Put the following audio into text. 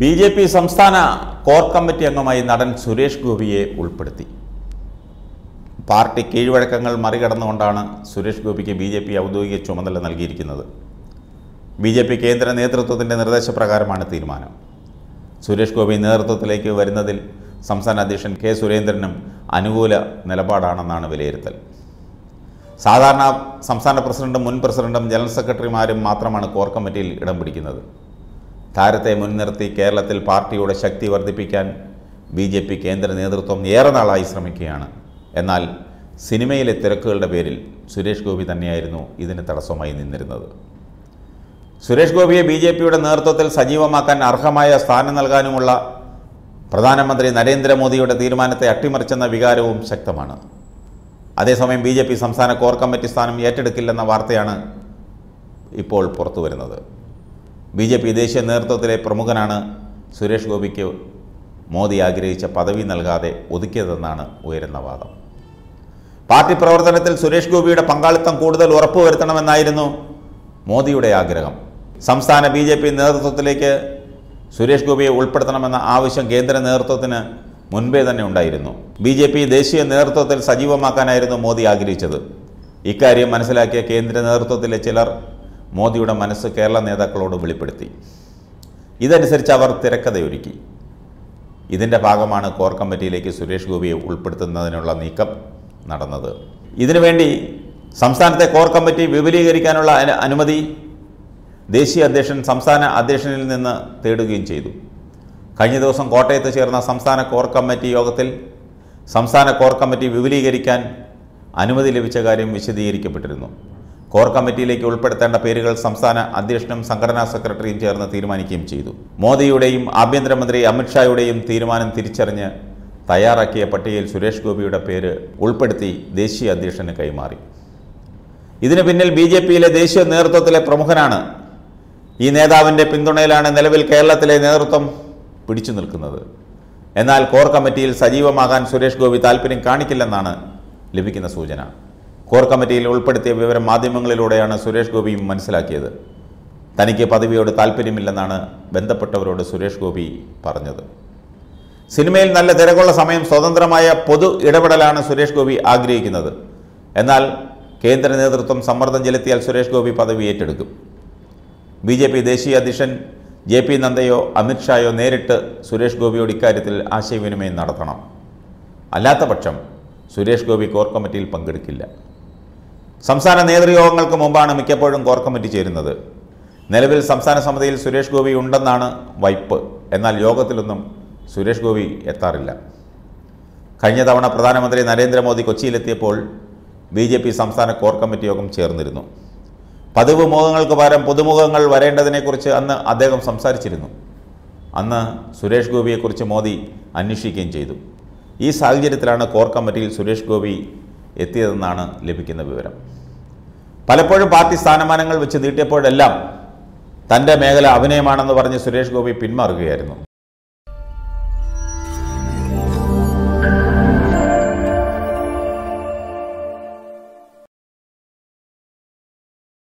B J P സംസ്ഥാന core committee അംഗമായി നടൻ സുരേഷ് ഗോപിയെ ഉൾപ്പെടുത്തി പാർട്ടി കീഴ്വഴക്കങ്ങൾ മറികടന്നുകൊണ്ടാണ് സുരേഷ് ഗോപിക്ക് ബി ജെ പി ഔദ്യോഗിക ചുമതല നൽകിയിരിക്കുന്നത് ബി ജെ പി കേന്ദ്ര നേതൃത്വത്തിൻ്റെ നിർദ്ദേശപ്രകാരമാണ് തീരുമാനം സുരേഷ് ഗോപി നേതൃത്വത്തിലേക്ക് വരുന്നതിൽ സംസ്ഥാന അധ്യക്ഷൻ കെ സുരേന്ദ്രനും അനുകൂല നിലപാടാണെന്നാണ് വിലയിരുത്തൽ സാധാരണ സംസ്ഥാന പ്രസിഡന്റും മുൻ പ്രസിഡന്റും ജനറൽ സെക്രട്ടറിമാരും മാത്രമാണ് കോർ കമ്മിറ്റിയിൽ ഇടം പിടിക്കുന്നത് താരത്തെ മുൻനിർത്തി കേരളത്തിൽ പാർട്ടിയുടെ ശക്തി വർദ്ധിപ്പിക്കാൻ ബി ജെ പി കേന്ദ്ര നേതൃത്വം ഏറെ നാളായി ശ്രമിക്കുകയാണ് എന്നാൽ സിനിമയിലെ തിരക്കുകളുടെ പേരിൽ സുരേഷ് ഗോപി തന്നെയായിരുന്നു ഇതിന് തടസ്സമായി നിന്നിരുന്നത് സുരേഷ് ഗോപിയെ ബി ജെ പിയുടെ നേതൃത്വത്തിൽ സജീവമാക്കാൻ അർഹമായ സ്ഥാനം നൽകാനുമുള്ള പ്രധാനമന്ത്രി നരേന്ദ്രമോദിയുടെ തീരുമാനത്തെ അട്ടിമറിച്ചെന്ന വികാരവും ശക്തമാണ് അതേസമയം ബി ജെ പി സംസ്ഥാന കോർ കമ്മിറ്റി സ്ഥാനം ഏറ്റെടുക്കില്ലെന്ന വാർത്തയാണ് ഇപ്പോൾ പുറത്തു വരുന്നത് ബി ജെ പി ദേശീയ നേതൃത്വത്തിലെ പ്രമുഖനാണ് സുരേഷ് ഗോപിക്ക് മോദി ആഗ്രഹിച്ച പദവി നൽകാതെ ഒതുക്കിയതെന്നാണ് ഉയരുന്ന വാദം പാർട്ടി പ്രവർത്തനത്തിൽ സുരേഷ് ഗോപിയുടെ പങ്കാളിത്തം കൂടുതൽ ഉറപ്പുവരുത്തണമെന്നായിരുന്നു മോദിയുടെ ആഗ്രഹം സംസ്ഥാന ബി ജെ പി നേതൃത്വത്തിലേക്ക് സുരേഷ് ഗോപിയെ ഉൾപ്പെടുത്തണമെന്ന ആവശ്യം കേന്ദ്ര നേതൃത്വത്തിന് മുൻപേ തന്നെ ഉണ്ടായിരുന്നു ബി ജെ പി ദേശീയ നേതൃത്വത്തിൽ സജീവമാക്കാനായിരുന്നു മോദി ആഗ്രഹിച്ചത് ഇക്കാര്യം മനസ്സിലാക്കിയ കേന്ദ്ര നേതൃത്വത്തിലെ ചിലർ മോദിയുടെ മനസ്സ് കേരള നേതാക്കളോട് വെളിപ്പെടുത്തി ഇതനുസരിച്ച് അവർ തിരക്കഥയൊരുക്കി ഇതിൻ്റെ ഭാഗമാണ് കോർ കമ്മിറ്റിയിലേക്ക് സുരേഷ് ഗോപിയെ ഉൾപ്പെടുത്തുന്നതിനുള്ള നീക്കം നടന്നത് ഇതിനുവേണ്ടി സംസ്ഥാനത്തെ കോർ കമ്മിറ്റി വിപുലീകരിക്കാനുള്ള അനുമതി ദേശീയ അധ്യക്ഷൻ സംസ്ഥാന അധ്യക്ഷനിൽ നിന്ന് തേടുകയും ചെയ്തു കഴിഞ്ഞ ദിവസം കോട്ടയത്ത് ചേർന്ന സംസ്ഥാന കോർ കമ്മിറ്റി യോഗത്തിൽ സംസ്ഥാന കോർ കമ്മിറ്റി വിപുലീകരിക്കാൻ അനുമതി ലഭിച്ച കാര്യം വിശദീകരിക്കപ്പെട്ടിരുന്നു കോർ കമ്മിറ്റിയിലേക്ക് ഉൾപ്പെടുത്തേണ്ട പേരുകൾ സംസ്ഥാന അധ്യക്ഷനും സംഘടനാ സെക്രട്ടറിയും ചേർന്ന് തീരുമാനിക്കുകയും ചെയ്തു മോദിയുടെയും ആഭ്യന്തരമന്ത്രി അമിത്ഷായുടെയും തീരുമാനം തിരിച്ചറിഞ്ഞ് തയ്യാറാക്കിയ പട്ടികയിൽ സുരേഷ് ഗോപിയുടെ പേര് ഉൾപ്പെടുത്തി ദേശീയ അധ്യക്ഷന് കൈമാറി ഇതിനു പിന്നിൽ ബി ജെ പിയിലെ ദേശീയ നേതൃത്വത്തിലെ പ്രമുഖനാണ് ഈ നേതാവിൻ്റെ പിന്തുണയിലാണ് നിലവിൽ കേരളത്തിലെ നേതൃത്വം പിടിച്ചു നിൽക്കുന്നത് എന്നാൽ കോർ കമ്മിറ്റിയിൽ സജീവമാകാൻ സുരേഷ് ഗോപി താൽപ്പര്യം കാണിക്കില്ലെന്നാണ് ലഭിക്കുന്ന സൂചന കോർ കമ്മിറ്റിയിൽ ഉൾപ്പെടുത്തിയ വിവരം മാധ്യമങ്ങളിലൂടെയാണ് സുരേഷ് ഗോപിയും മനസ്സിലാക്കിയത് തനിക്ക് പദവിയോട് താല്പര്യമില്ലെന്നാണ് ബന്ധപ്പെട്ടവരോട് സുരേഷ് ഗോപി പറഞ്ഞത് സിനിമയിൽ നല്ല തിരക്കുള്ള സമയം സ്വതന്ത്രമായ പൊതു ഇടപെടലാണ് സുരേഷ് ഗോപി ആഗ്രഹിക്കുന്നത് എന്നാൽ കേന്ദ്ര നേതൃത്വം സമ്മർദ്ദം ചെലുത്തിയാൽ സുരേഷ് ഗോപി പദവി ഏറ്റെടുക്കും ബി ജെ പി ദേശീയ അധ്യക്ഷൻ ജെ പി നദ്ദയോ അമിത്ഷായോ നേരിട്ട് സുരേഷ് ഗോപിയോട് ഇക്കാര്യത്തിൽ ആശയവിനിമയം നടത്തണം അല്ലാത്തപക്ഷം സുരേഷ് ഗോപി കോർ കമ്മിറ്റിയിൽ പങ്കെടുക്കില്ല സംസ്ഥാന നേതൃയോഗങ്ങൾക്ക് മുമ്പാണ് മിക്കപ്പോഴും കോർ കമ്മിറ്റി ചേരുന്നത് നിലവിൽ സംസ്ഥാന സമിതിയിൽ സുരേഷ് ഗോപി ഉണ്ടെന്നാണ് വൈപ്പ് എന്നാൽ യോഗത്തിലൊന്നും സുരേഷ് ഗോപി എത്താറില്ല കഴിഞ്ഞ തവണ പ്രധാനമന്ത്രി നരേന്ദ്രമോദി കൊച്ചിയിലെത്തിയപ്പോൾ ബി ജെ പി സംസ്ഥാന കോർ കമ്മിറ്റി യോഗം ചേർന്നിരുന്നു പതിവ് മുഖങ്ങൾക്ക് പകരം പുതുമുഖങ്ങൾ വരേണ്ടതിനെക്കുറിച്ച് അന്ന് അദ്ദേഹം സംസാരിച്ചിരുന്നു അന്ന് സുരേഷ് ഗോപിയെക്കുറിച്ച് മോദി അന്വേഷിക്കുകയും ചെയ്തു ഈ സാഹചര്യത്തിലാണ് കോർ കമ്മിറ്റിയിൽ സുരേഷ് ഗോപി എത്തിയതെന്നാണ് ലഭിക്കുന്ന വിവരം പലപ്പോഴും പാർട്ടി സ്ഥാനമാനങ്ങൾ വെച്ച് നീട്ടിയപ്പോഴെല്ലാം തൻ്റെ മേഖല അഭിനയമാണെന്ന് പറഞ്ഞ് സുരേഷ് ഗോപി പിന്മാറുകയായിരുന്നു